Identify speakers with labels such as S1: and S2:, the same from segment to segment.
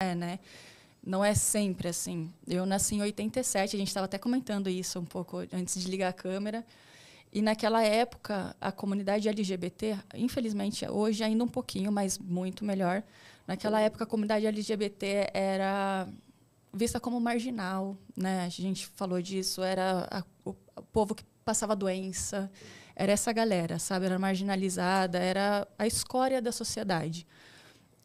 S1: é, né? Não é sempre assim. Eu nasci em 87, a gente estava até comentando isso um pouco antes de ligar a câmera. E naquela época, a comunidade LGBT, infelizmente hoje ainda um pouquinho, mas muito melhor. Naquela época, a comunidade LGBT era vista como marginal, né? A gente falou disso, era a, o, o, povo que passava doença, era essa galera, sabe? Era marginalizada, era a escória da sociedade.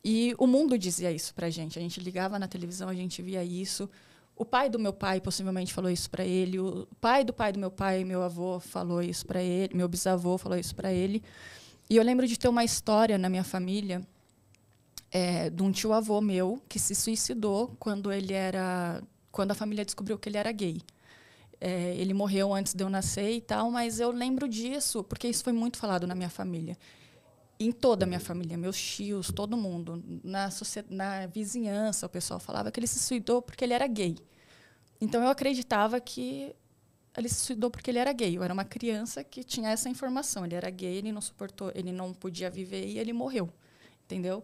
S1: E o mundo dizia isso pra gente. A gente ligava na televisão, a gente via isso. O pai do meu pai possivelmente falou isso para ele, o pai do pai do meu pai, meu avô falou isso para ele, meu bisavô falou isso para ele. E eu lembro de ter uma história na minha família é, de um tio avô meu que se suicidou quando ele era quando a família descobriu que ele era gay. É, ele morreu antes de eu nascer e tal, mas eu lembro disso porque isso foi muito falado na minha família em toda a minha família, meus tios, todo mundo, na, na vizinhança, o pessoal falava que ele se suicidou porque ele era gay. Então eu acreditava que ele se suicidou porque ele era gay. Eu era uma criança que tinha essa informação. Ele era gay, ele não suportou, ele não podia viver e ele morreu, entendeu?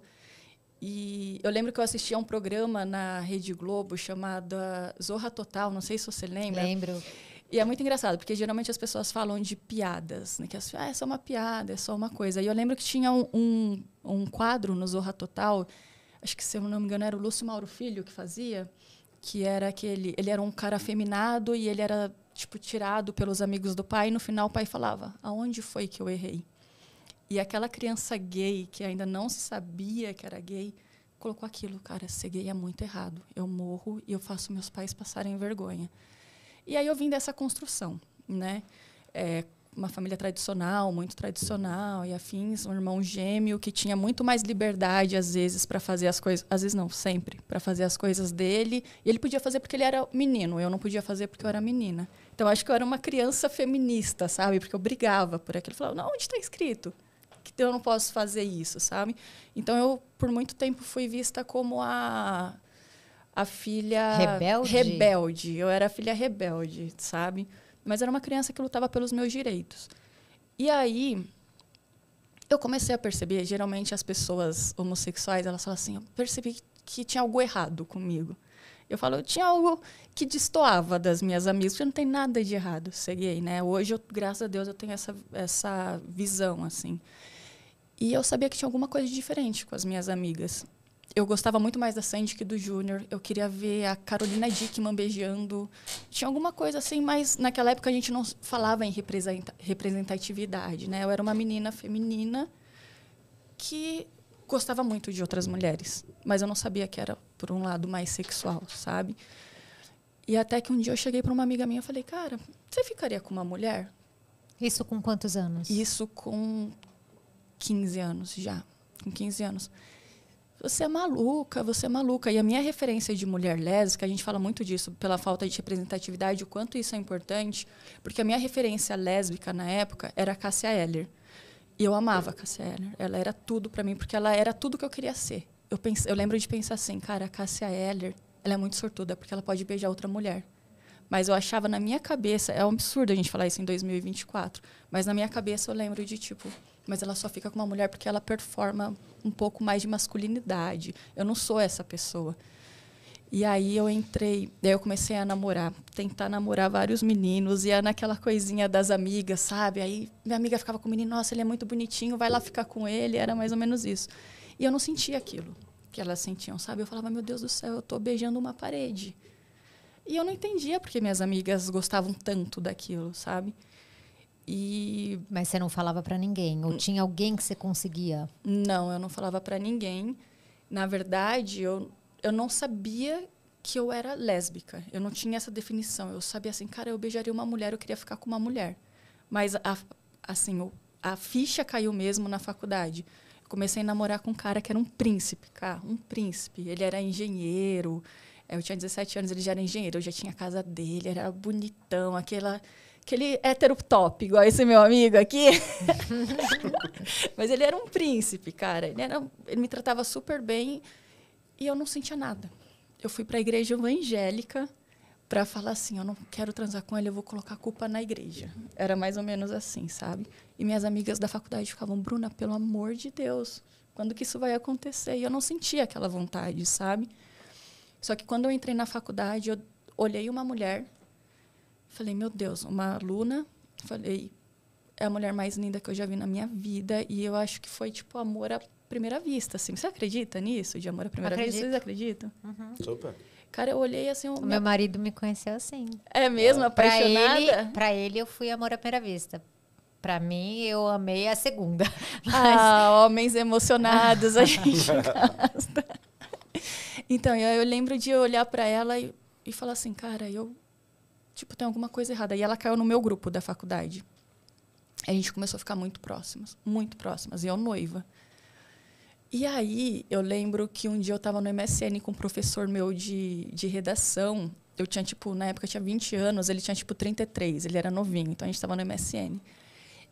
S1: E eu lembro que eu assistia a um programa na Rede Globo chamado Zorra Total, não sei se você lembra. Lembro. E é muito engraçado, porque geralmente as pessoas falam de piadas, né? Que as, ah, é só uma piada, é só uma coisa. E eu lembro que tinha um, um, um quadro no Zorra Total, acho que se eu não me engano era o Lúcio Mauro Filho que fazia, que era aquele. Ele era um cara afeminado e ele era, tipo, tirado pelos amigos do pai. E no final o pai falava: Aonde foi que eu errei? E aquela criança gay que ainda não sabia que era gay colocou aquilo, cara, ser gay é muito errado. Eu morro e eu faço meus pais passarem vergonha. E aí eu vim dessa construção, né? É, uma família tradicional, muito tradicional e afins, um irmão gêmeo que tinha muito mais liberdade às vezes para fazer as coisas, às vezes não, sempre, para fazer as coisas dele. E ele podia fazer porque ele era menino, eu não podia fazer porque eu era menina. Então acho que eu era uma criança feminista, sabe? Porque eu brigava por aquilo, eu falava, não, onde está escrito? Que eu não posso fazer isso, sabe? Então eu por muito tempo fui vista como a a filha rebelde. rebelde. Eu era a filha rebelde, sabe? Mas era uma criança que lutava pelos meus direitos. E aí eu comecei a perceber, geralmente as pessoas homossexuais, elas falam assim, eu percebi que tinha algo errado comigo. Eu falo, eu tinha algo que destoava das minhas amigas, porque não tem nada de errado ser gay, né? Hoje, eu, graças a Deus, eu tenho essa, essa visão, assim. E eu sabia que tinha alguma coisa diferente com as minhas amigas eu gostava muito mais da Sandy que do Júnior. Eu queria ver a Carolina Dickman beijando. Tinha alguma coisa assim, mas naquela época a gente não falava em representatividade, né? Eu era uma menina feminina que gostava muito de outras mulheres, mas eu não sabia que era por um lado mais sexual, sabe? E até que um dia eu cheguei para uma amiga minha e falei: "Cara, você ficaria com uma mulher?" Isso com quantos anos? Isso com 15 anos já. Com 15 anos. Você é maluca, você é maluca. E a minha referência de mulher lésbica, a gente fala muito disso pela falta de representatividade, o quanto isso é importante, porque a minha referência lésbica na época era a Cássia Eller. E eu amava a Cássia Eller. Ela era tudo para mim, porque ela era tudo que eu queria ser. Eu, penso, eu lembro de pensar assim, cara, a Cássia Eller, ela é muito sortuda, porque ela pode beijar outra mulher. Mas eu achava na minha cabeça, é um absurdo a gente falar isso em 2024, mas na minha cabeça eu lembro de tipo, mas ela só fica com uma mulher porque ela performa um pouco mais de masculinidade. Eu não sou essa pessoa. E aí eu entrei, daí eu comecei a namorar, tentar namorar vários meninos, e era é naquela coisinha das amigas, sabe? Aí minha amiga ficava com o menino, nossa, ele é muito bonitinho, vai lá ficar com ele, era mais ou menos isso. E eu não sentia aquilo que elas sentiam, sabe? Eu falava, meu Deus do céu, eu tô beijando uma parede. E eu não entendia porque minhas amigas gostavam tanto daquilo, sabe? E mas você não falava para ninguém? Ou hum. tinha alguém que você conseguia? Não, eu não falava para ninguém. Na verdade, eu, eu não sabia que eu era lésbica. Eu não tinha essa definição. Eu sabia assim, cara, eu beijaria uma mulher, eu queria ficar com uma mulher. Mas a, assim, a ficha caiu mesmo na faculdade. Eu comecei a namorar com um cara que era um príncipe, cara, um príncipe. Ele era engenheiro. Eu tinha 17 anos, ele já era engenheiro. Eu já tinha a casa dele, era bonitão, aquela aquele hétero top, igual esse meu amigo aqui. Mas ele era um príncipe, cara. Ele, era, ele me tratava super bem e eu não sentia nada. Eu fui para a igreja evangélica para falar assim, eu não quero transar com ele, eu vou colocar a culpa na igreja. Era mais ou menos assim, sabe? E minhas amigas da faculdade ficavam, Bruna, pelo amor de Deus, quando que isso vai acontecer? E eu não sentia aquela vontade, sabe? Só que quando eu entrei na faculdade, eu olhei uma mulher Falei, meu Deus, uma aluna. Falei, é a mulher mais linda que eu já vi na minha vida. E eu acho que foi, tipo, amor à primeira vista, assim. Você acredita nisso, de amor à primeira Acredito. vista? Vocês acreditam? Uhum. Super. Cara, eu olhei assim... O meu, meu marido me conheceu assim. É mesmo? Eu, apaixonada? Pra ele, pra ele, eu fui amor à primeira vista. Pra mim, eu amei a segunda. Ah, Mas... Ah, homens emocionados, a gente Então, eu, eu lembro de olhar para ela e, e falar assim, cara, eu tipo, tem alguma coisa errada. E ela caiu no meu grupo da faculdade. A gente começou a ficar muito próximas, muito próximas. E eu noiva. E aí, eu lembro que um dia eu estava no MSN com um professor meu de, de redação. Eu tinha, tipo, na época eu tinha 20 anos, ele tinha, tipo, 33. Ele era novinho, então a gente estava no MSN.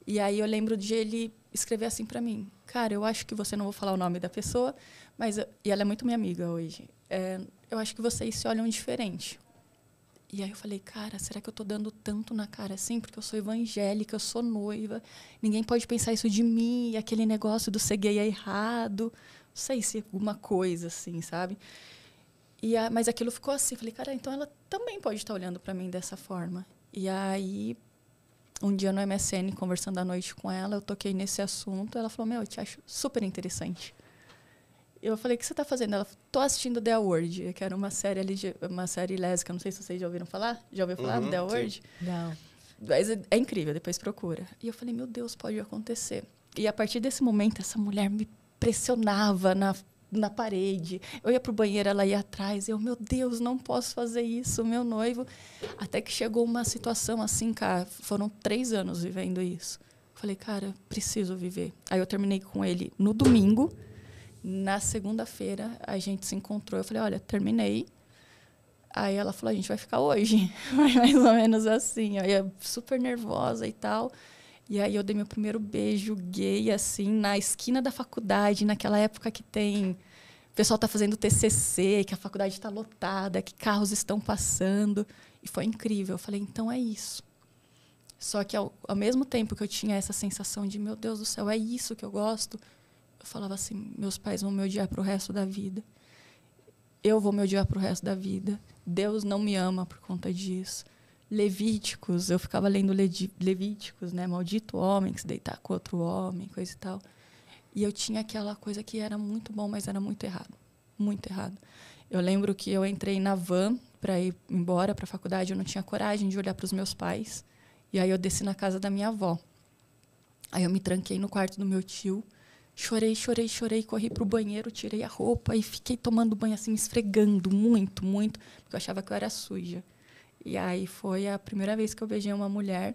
S1: E aí eu lembro de ele escrever assim para mim: Cara, eu acho que você não vou falar o nome da pessoa, mas. Eu, e ela é muito minha amiga hoje. É, eu acho que vocês se olham diferente. E aí eu falei, cara, será que eu tô dando tanto na cara assim? Porque eu sou evangélica, eu sou noiva, ninguém pode pensar isso de mim, e aquele negócio do ser gay é errado. Não sei se alguma coisa assim, sabe? E a, mas aquilo ficou assim, falei, cara, então ela também pode estar tá olhando para mim dessa forma. E aí, um dia no MSN, conversando à noite com ela, eu toquei nesse assunto, ela falou, meu, eu te acho super interessante eu falei, o que você está fazendo? Ela falou, tô assistindo The Award, que era uma série, ali uma série lésbica, não sei se vocês já ouviram falar. Já ouviu falar uhum, The Award? Não. Mas é, é, incrível, depois procura. E eu falei, meu Deus, pode acontecer. E a partir desse momento, essa mulher me pressionava na, na parede. Eu ia pro banheiro, ela ia atrás. Eu, meu Deus, não posso fazer isso, meu noivo. Até que chegou uma situação assim, cara, foram três anos vivendo isso. Eu falei, cara, preciso viver. Aí eu terminei com ele no domingo. Na segunda-feira a gente se encontrou. Eu falei: Olha, terminei. Aí ela falou: A gente vai ficar hoje. Mais ou menos assim. Aí eu super nervosa e tal. E aí eu dei meu primeiro beijo gay, assim, na esquina da faculdade, naquela época que tem. O pessoal está fazendo TCC, que a faculdade está lotada, que carros estão passando. E foi incrível. Eu falei, então é isso. Só que ao, ao, mesmo tempo que eu tinha essa sensação de, meu Deus do céu, é isso que eu gosto, eu falava assim: meus pais vão me odiar para o resto da vida. Eu vou me odiar para o resto da vida. Deus não me ama por conta disso. Levíticos, eu ficava lendo Levíticos, né? Maldito homem que se deitar com outro homem, coisa e tal. E eu tinha aquela coisa que era muito bom, mas era muito errado. Muito errado. Eu lembro que eu entrei na van para ir embora para a faculdade, eu não tinha coragem de olhar para os meus pais. E aí eu desci na casa da minha avó. Aí eu me tranquei no quarto do meu tio Chorei, chorei, chorei, corri pro banheiro, tirei a roupa e fiquei tomando banho assim, esfregando muito, muito, porque eu achava que eu era suja. E aí foi a primeira vez que eu beijei uma mulher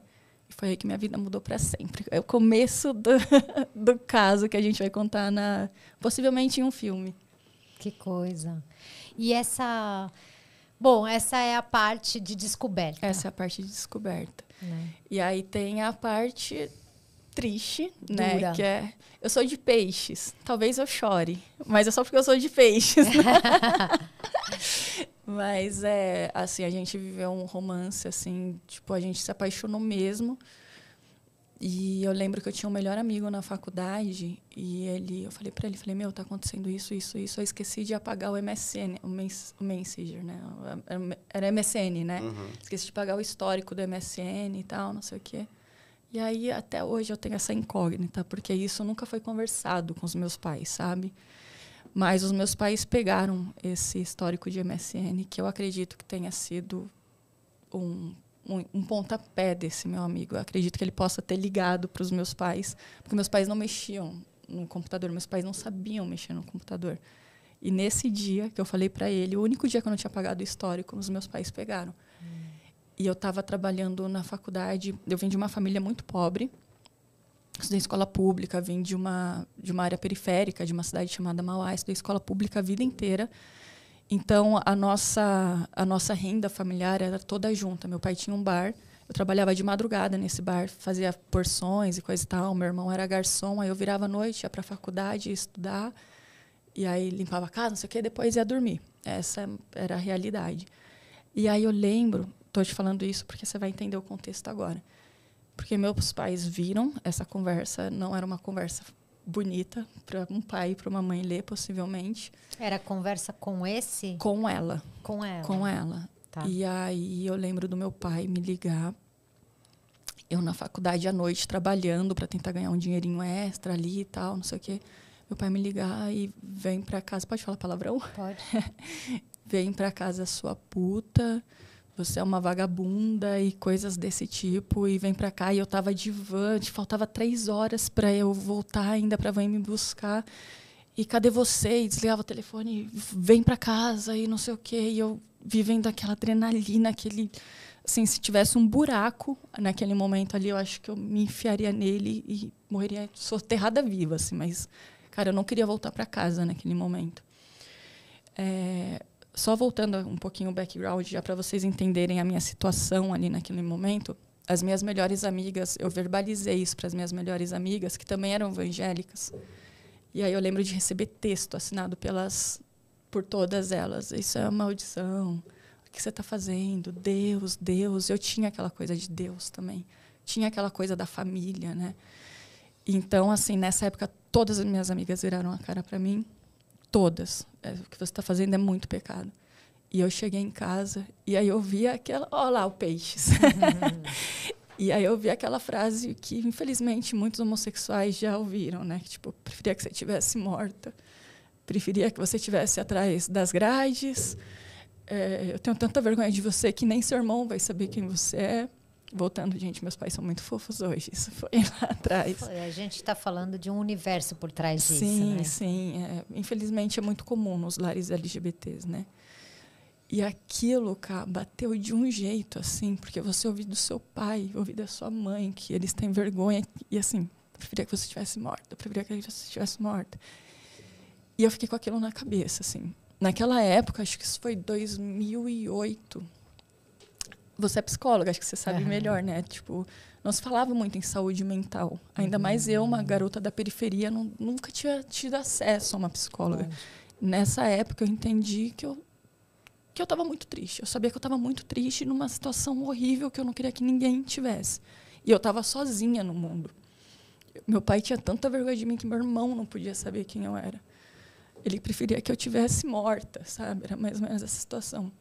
S1: e foi aí que minha vida mudou para sempre. É o começo do, do caso que a gente vai contar na possivelmente em um filme. Que coisa. E essa Bom, essa é a parte de descoberta. Essa é a parte de descoberta. Né? E aí tem a parte triste, né? Que é, eu sou de peixes. Talvez eu chore, mas é só porque eu sou de peixes. Né? mas é, assim, a gente viveu um romance assim, tipo, a gente se apaixonou mesmo. E eu lembro que eu tinha um melhor amigo na faculdade e ele, eu falei para ele, falei: "Meu, tá acontecendo isso, isso, isso". Eu esqueci de apagar o MSN, o, mens, o Messenger, né? Era MSN, né? Uhum. Esqueci de apagar o histórico do MSN e tal, não sei o quê. E aí, até hoje, eu tenho essa incógnita, porque isso nunca foi conversado com os meus pais, sabe? Mas os meus pais pegaram esse histórico de MSN, que eu acredito que tenha sido um, um, um pontapé desse meu amigo. Eu acredito que ele possa ter ligado para os meus pais, porque meus pais não mexiam no computador, meus pais não sabiam mexer no computador. E nesse dia que eu falei para ele, o único dia que eu não tinha pago o histórico, os meus pais pegaram. Hum. E eu estava trabalhando na faculdade. Eu vim de uma família muito pobre. Estudei escola pública, vim de uma, de uma área periférica, de uma cidade chamada Mauá. Estudei escola pública a vida inteira. Então, a nossa, a nossa renda familiar era toda junta. Meu pai tinha um bar. Eu trabalhava de madrugada nesse bar, fazia porções e coisa e tal. Meu irmão era garçom. Aí eu virava à noite, ia para a faculdade estudar. E aí limpava a casa, não sei o quê. Depois ia dormir. Essa era a realidade. E aí eu lembro estou te falando isso porque você vai entender o contexto agora. Porque meus pais viram essa conversa, não era uma conversa bonita para um pai e para uma mãe ler, possivelmente. Era conversa com esse? Com ela. Com ela. Com ela. Tá. E aí eu lembro do meu pai me ligar. Eu na faculdade à noite trabalhando para tentar ganhar um dinheirinho extra ali e tal, não sei o quê. Meu pai me ligar e vem para casa, pode falar palavrão? Pode. vem para casa sua puta você é uma vagabunda e coisas desse tipo, e vem para cá. E eu tava de van, te tipo, faltava três horas para eu voltar ainda para van me buscar. E cadê você? E desligava o telefone, vem para casa e não sei o quê. E eu vivendo aquela adrenalina, aquele. Assim, se tivesse um buraco naquele momento ali, eu acho que eu me enfiaria nele e morreria soterrada viva, assim, mas cara, eu não queria voltar para casa naquele momento. É, só voltando um pouquinho o background, já para vocês entenderem a minha situação ali naquele momento, as minhas melhores amigas, eu verbalizei isso para as minhas melhores amigas, que também eram evangélicas. E aí eu lembro de receber texto assinado pelas por todas elas. Isso é uma maldição. O que você está fazendo? Deus, Deus. Eu tinha aquela coisa de Deus também. Tinha aquela coisa da família, né? Então, assim, nessa época, todas as minhas amigas viraram a cara para mim todas. É, o que você está fazendo é muito pecado. E eu cheguei em casa e aí eu vi aquela, Olha lá o peixe. e aí eu vi aquela frase que infelizmente muitos homossexuais já ouviram, né? Que, tipo, preferia que você tivesse morta. Preferia que você tivesse atrás das grades. É, eu tenho tanta vergonha de você que nem seu irmão vai saber quem você é. Voltando, gente, meus pais são muito fofos hoje. Isso foi lá atrás. Foi, a gente está falando de um universo por trás disso, sim, né? Sim, é, infelizmente é muito comum nos lares LGBTs, né? E aquilo, cara, bateu de um jeito, assim, porque você ouviu do seu pai, ouviu da sua mãe, que eles têm vergonha. E, assim, eu preferia que você estivesse morta, eu preferia que você estivesse morta. E eu fiquei com aquilo na cabeça, assim. Naquela época, acho que isso foi 2008, você é psicóloga, acho que você sabe uhum. melhor, né? Tipo, nós falava muito em saúde mental. Ainda uhum. mais eu, uma garota da periferia, não, nunca tinha tido acesso a uma psicóloga. Nessa época, eu entendi que eu que eu estava muito triste. Eu sabia que eu estava muito triste numa situação horrível que eu não queria que ninguém tivesse. E eu estava sozinha no mundo. Meu pai tinha tanta vergonha de mim que meu irmão não podia saber quem eu era. Ele preferia que eu tivesse morta, sabe? Era mais ou menos essa situação.